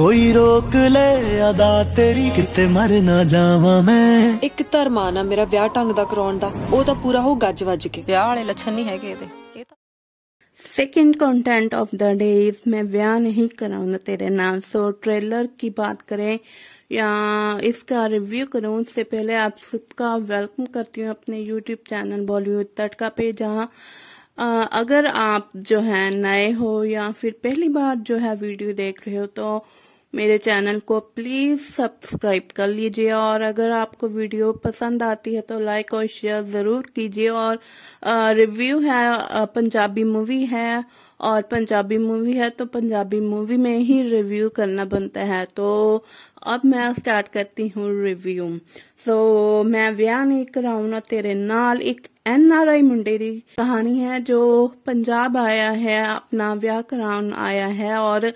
ਕੋਈ ਰੋਕ ਲੈ ਅਦਾ ਤੇਰੀ ਕਿਤੇ ਮਰ ਨਾ ਜਾਵਾਂ ਮੈਂ ਇੱਕ ਧਰਮਾਨ ਆ ਮੇਰਾ ਵਿਆਹ ਢੰਗ ਦਾ ਕਰਾਉਣ ਦਾ ਉਹ ਤਾਂ ਪੂਰਾ ਹੋ ਗੱਜ ਵੱਜ ਕੇ ਵਿਆਹ ਵਾਲੇ ਲੱਛਣ ਨਹੀਂ ਹੈਗੇ ਇਹਦੇ second content of the day is मैं ब्याह नहीं कराऊंगा तेरे नाम सो ट्रेलर की बात करें या इसका रिव्यू करूँ उससे पहले आप सबका वेलकम करती हूँ अपने यूट्यूब चैनल बॉलीवुड तटका पे जहाँ अगर आप जो है नए हो या फिर पहली बार जो है वीडियो देख रहे हो तो मेरे चैनल को प्लीज़ सब्सक्राइब कर लीजिए और अगर आपको वीडियो पसंद आती है तो लाइक और शेयर ज़रूर कीजिए और रिव्यू है पंजाबी मूवी है और पंजाबी मूवी है तो पंजाबी मूवी में ही रिव्यू करना बनता है तो ਅਬ ਮੈਂ ਸਟਾਰਟ ਕਰਤੀ ਹੂੰ ਰਿਵਿਊ ਸੋ ਮੈਂ ਵਿਆਹ ਨਹੀਂ ਕਰਾਉਣਾ ਤੇਰੇ ਨਾਲ ਇੱਕ ਐਨ ਆਰ ਆਈ ਮੁੰਡੇ ਦੀ ਕਹਾਣੀ ਹੈ ਜੋ ਪੰਜਾਬ ਆਇਆ ਹੈ ਆਪਣਾ ਵਿਆਹ ਕਰਾਉਣ ਆਇਆ ਹੈ ਔਰ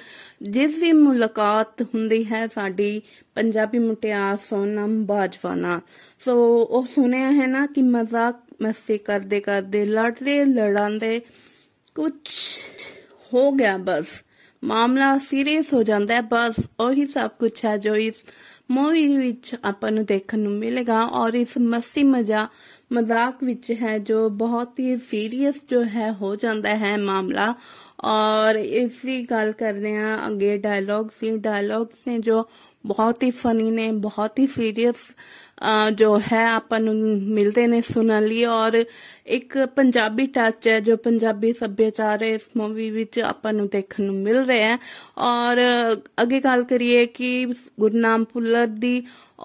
ਜਿਸ ਦੀ ਮੁਲਾਕਾਤ ਹੁੰਦੀ ਹੈ ਸਾਡੀ ਪੰਜਾਬੀ ਮੁਟਿਆਰ ਸੋਨਮ ਬਾਜਵਾ ਨਾਲ ਸੋ ਉਹ ਸੁਣਿਆ ਹੈ ਨਾ ਕਿ ਮਜ਼ਾਕ ਮਸਤੀ ਕਰਦੇ ਕਰਦੇ ਲੜਦੇ ਲੜਾਂਦੇ ਕੁਝ ਹੋ ਗਿਆ ਬਸ ਮਾਮਲਾ ਸੀਰੀਅਸ ਹੋ ਜਾਂਦਾ ਹੈ ਬਸ ਉਹੀ ਸਭ ਕੁਝ ਹੈ ਜੋ ਇਸ ਮੂਵੀ ਵਿੱਚ ਆਪਾਂ ਨੂੰ ਦੇਖਣ ਨੂੰ ਮਿਲੇਗਾ ਔਰ ਇਸ ਮਸਤੀ ਮਜ਼ਾ ਮਜ਼ਾਕ ਵਿੱਚ ਹੈ ਜੋ ਬਹੁਤ ਹੀ ਸੀਰੀਅਸ ਜੋ ਹੈ ਹੋ ਜਾਂਦਾ ਹੈ ਮਾਮਲਾ ਔਰ ਇਸ ਦੀ ਗੱਲ ਕਰਦੇ ਹਾਂ ਅੱਗੇ ਡਾਇਲੌਗਸ ਦੀ ਡਾਇਲੌਗਸ ਨੇ ਜੋ ਬਹੁਤ ਹੀ ਫਨੀ ਨੇ ਬਹੁਤ ਹੀ ਸੀਰੀਅਸ जो है अपन मिलते ने सुनन लिए ਔਰ ਇੱਕ ਪੰਜਾਬੀ ਟੱਚ ਹੈ ਜੋ ਪੰਜਾਬੀ ਸੱਭਿਆਚਾਰ ਇਸ ਮੂਵੀ ਵਿੱਚ ਆਪਾਂ ਨੂੰ ਦੇਖਣ ਨੂੰ ਮਿਲ ਰਿਹਾ ਹੈ ਔਰ ਅੱਗੇ ਗੱਲ ਕਰੀਏ ਕਿ ਗੁਰਨਾਮ ਪੁੱਲਰ ਦੀ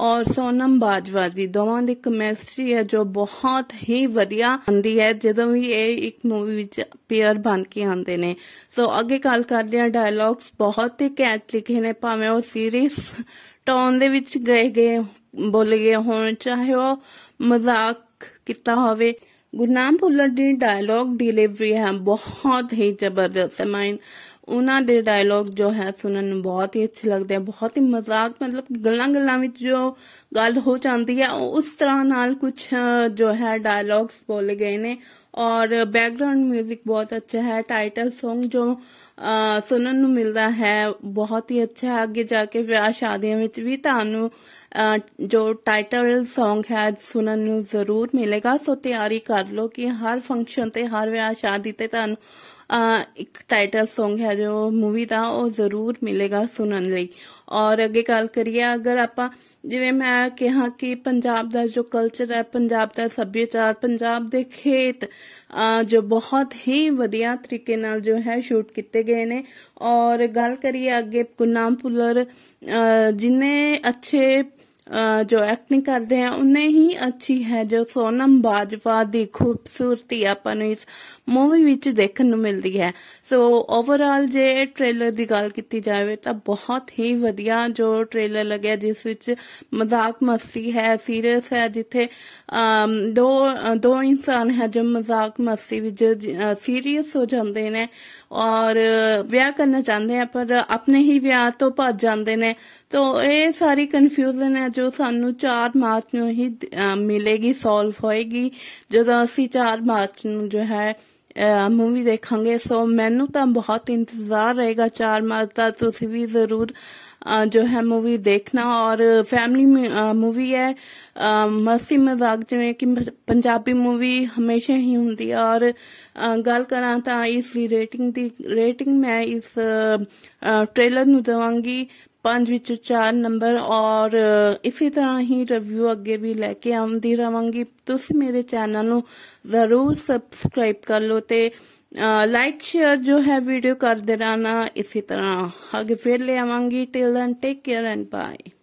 ਔਰ ਸੋਨਮ ਬਾਜਵਾ ਦੀ ਦੋਵਾਂ ਦੀ ਕੈਮਿਸਟਰੀ ਹੈ ਜੋ ਬਹੁਤ ਹੀ ਵਧੀਆ ਹੁੰਦੀ ਹੈ ਜਦੋਂ ਵੀ ਇਹ ਇੱਕ ਮੂਵੀ ਵਿੱਚ ਪੇਅਰ ਬਣ ਕੇ ਆਉਂਦੇ ਨੇ ਸੋ ਅੱਗੇ ਕੱਲ ਕਰਦੇ ਆ ਡਾਇਲੌਗਸ ਬਹੁਤ ਹੀ ਕੈਟ ਲਿਖੇ ਨੇ ਭਾਵੇਂ ਉਹ ਸੀਰੀਅਸ ਟੋਨ ਦੇ ਵਿੱਚ ਗਏ ਗਏ ਬੋਲੇ ਗਏ ਹੋਣ ਚਾਹੇ ਉਹ ਮਜ਼ਾਕ ਕੀਤਾ ਹੋਵੇ ਗੁਰਨਾਮ ਭੁੱਲਰ ਦੀ ਡਾਇਲੋਗ ਡਿਲੀਵਰੀ ਹੈ ਬਹੁਤ ਹੀ ਜ਼ਬਰਦਸਤ ਹੈ ਮੈਂ ਉਹਨਾਂ ਦੇ ਡਾਇਲੋਗ ਜੋ ਹੈ ਸੁਣਨ ਨੂੰ ਬਹੁਤ ਹੀ ਅੱਛੇ ਲੱਗਦੇ ਆ ਬਹੁਤ ਹੀ ਮਜ਼ਾਕ ਮਤਲਬ ਗੱਲਾਂ-ਗੱਲਾਂ ਵਿੱਚ ਜੋ ਗੱਲ ਹੋ ਜਾਂਦੀ ਹੈ ਉਸ ਤਰ੍ਹਾਂ ਨਾਲ ਕੁਝ ਜੋ ਹੈ ਡਾਇਲੋਗਸ ਬੋਲੇ ਗਏ ਨੇ ਔਰ ਬੈਕਗ੍ਰਾਉਂਡ 뮤직 ਬਹੁਤ ਅੱਛਾ ਹੈ ਟਾਈਟਲ Song ਜੋ ਸੁਣਨ ਨੂੰ ਮਿਲਦਾ ਹੈ ਬਹੁਤ ਹੀ ਅੱਛਾ ਅੱਗੇ ਜਾ ਕੇ ਵਿਆਹ ਸ਼ਾਦੀਆਂ ਵਿੱਚ ਵੀ ਤੁਹਾਨੂੰ ਜੋ ਟਾਈਟਲ Song ਹੈ ਸੁਣਨ ਨੂੰ ਜ਼ਰੂਰ ਮਿਲੇਗਾ ਸੋ ਤਿਆਰੀ ਕਰ ਲਓ ਕਿ ਹਰ ਫੰਕਸ਼ਨ ਤੇ ਹਰ ਵਿਆਹ ਸ਼ਾਦੀ ਤੇ ਤੁਹਾਨੂੰ ਇੱਕ ਟਾਈਟਲ Song ਹੈ ਜੋ ਮੂਵੀ ਦਾ ਉਹ ਜ਼ਰੂਰ ਮਿਲੇਗਾ ਸੁਣਨ ਲਈ और अगे गल करिए अगर आप जिमें मैं कहा कि पंजाब का जो कल्चर है पंजाब का सभ्याचार पंजाब के खेत जो बहुत ही वधिया तरीके जो है शूट किए गए ने और गल करिए अगे गुरनाम भुलर जिन्हें अच्छे ਜੋ ਐਕਟਿੰਗ ਕਰਦੇ ਆ ਉਹਨੇ ਹੀ ਅੱਛੀ ਹੈ ਜੋ ਸੋਨਮ ਬਾਜਵਾ ਦੀ ਖੂਬਸੂਰਤੀ ਆਪਾਂ ਨੂੰ ਇਸ ਮੂਵੀ ਵਿੱਚ ਦੇਖਣ ਨੂੰ ਮਿਲਦੀ ਹੈ ਸੋ ਓਵਰਆਲ ਜੇ ਟ੍ਰੇਲਰ ਦੀ ਗੱਲ ਕੀਤੀ ਜਾਵੇ ਤਾਂ ਬਹੁਤ ਹੀ ਵਧੀਆ ਜੋ ਟ੍ਰੇਲਰ ਲੱਗਿਆ ਜਿਸ ਵਿੱਚ ਮਜ਼ਾਕ ਮਸਤੀ ਹੈ ਸੀਰੀਅਸ ਹੈ ਜਿੱਥੇ ਦੋ ਦੋ ਇਨਸਾਨ ਹੈ ਜੋ ਮਜ਼ਾਕ ਮਸਤੀ ਵਿੱਚ ਸੀਰੀਅਸ ਹੋ ਜਾਂਦੇ ਨੇ ਔਰ ਵਿਆਹ ਕਰਨਾ ਚਾਹੁੰਦੇ ਆ ਪਰ ਆਪਣੇ ਹੀ ਵਿਆਹ ਤੋਂ ਭੱਜ ਜਾਂਦੇ ਨੇ तो ਇਹ ਸਾਰੀ ਕਨਫਿਊਜ਼ਨ ਹੈ ਜੋ ਸਾਨੂੰ 4 ਮਾਰਚ ਨੂੰ ਹੀ ਮਿਲੇਗੀ ਸੋਲਵ ਹੋਏਗੀ ਜਦੋਂ ਅਸੀਂ 4 ਮਾਰਚ ਨੂੰ ਜੋ ਹੈ ਮੂਵੀ ਦੇਖਾਂਗੇ ਸੋ ਮੈਨੂੰ ਤਾਂ ਬਹੁਤ ਇੰਤਜ਼ਾਰ ਰਹੇਗਾ 4 ਮਾਰਚ ਦਾ ਤੁਸੀਂ ਵੀ ਜ਼ਰੂਰ ਜੋ ਹੈ ਮੂਵੀ ਦੇਖਣਾ ਔਰ ਫੈਮਿਲੀ ਮੂਵੀ ਹੈ ਮਸਤੀ ਮਜ਼ਾਕ ਜਿਵੇਂ ਕਿ ਪੰਜਾਬੀ ਮੂਵੀ ਹਮੇਸ਼ਾ ਹੀ ਹੁੰਦੀ ਹੈ ਔਰ ਗੱਲ ਕਰਾਂ ਤਾਂ ਇਸ ਦੀ ਰੇਟਿੰਗ ਦੀ ਰੇਟਿੰਗ ਮੈਂ ਇਸ ਟ੍ਰੇਲਰ ਨੂੰ ਦਵਾਂਗੀ 5 ਵਿੱਚੋਂ 4 ਨੰਬਰ ਔਰ ਇਸੇ ਤਰ੍ਹਾਂ ਹੀ ਰਿਵਿਊ ਅੱਗੇ ਵੀ ਲੈ ਕੇ ਆਉਂਦੀ ਰਵਾਂਗੀ ਤੁਸੀਂ ਮੇਰੇ ਚੈਨਲ ਨੂੰ ਜ਼ਰੂਰ ਸਬਸਕ੍ਰਾਈਬ ਕਰ ਲਓ ਤੇ ਲਾਈਕ ਸ਼ੇਅਰ ਜੋ ਹੈ ਵੀਡੀਓ ਕਰਦੇ ਰਹਿਣਾ ਇਸੇ ਤਰ੍ਹਾਂ ਅੱਗੇ ਫਿਰ ਲੈ ਆਵਾਂਗੀ till then take care and bye